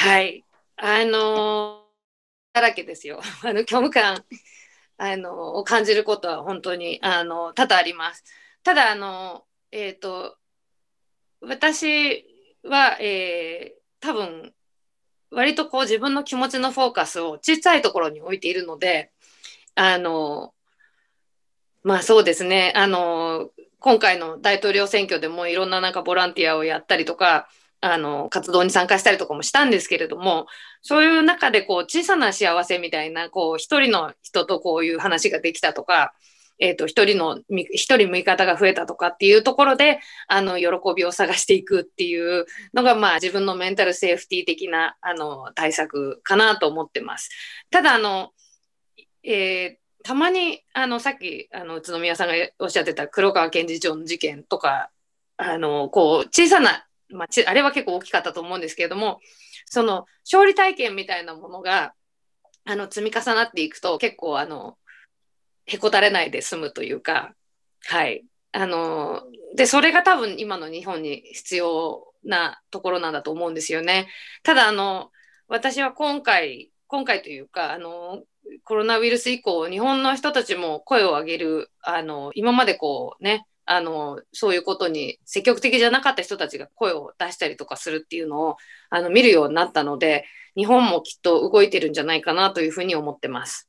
はい。あのだらけですよ。あの虚無感あのを感じることは本当にあの多々あります。ただあのえっ、ー、と私は、えー、多分割とこう自分の気持ちのフォーカスを小さいところに置いているのであのまあそうですねあの今回の大統領選挙でもいろんななんかボランティアをやったりとかあの、活動に参加したりとかもしたんですけれども、そういう中で、こう、小さな幸せみたいな、こう、一人の人とこういう話ができたとか、えっ、ー、と、一人の、一人見方が増えたとかっていうところで、あの、喜びを探していくっていうのが、まあ、自分のメンタルセーフティー的な、あの、対策かなと思ってます。ただ、あの、えーたまにあのさっきあの宇都宮さんがおっしゃってた黒川検事長の事件とかあのこう小さなまあ、あれは結構大きかったと思うんですけれども、その勝利体験みたいなものが、あの、積み重なっていくと、結構、あの、へこたれないで済むというか、はい。あの、で、それが多分今の日本に必要なところなんだと思うんですよね。ただ、あの、私は今回、今回というか、あの、コロナウイルス以降、日本の人たちも声を上げる、あの、今までこうね、あのそういうことに積極的じゃなかった人たちが声を出したりとかするっていうのをあの見るようになったので日本もきっと動いてるんじゃないかなというふうに思ってます。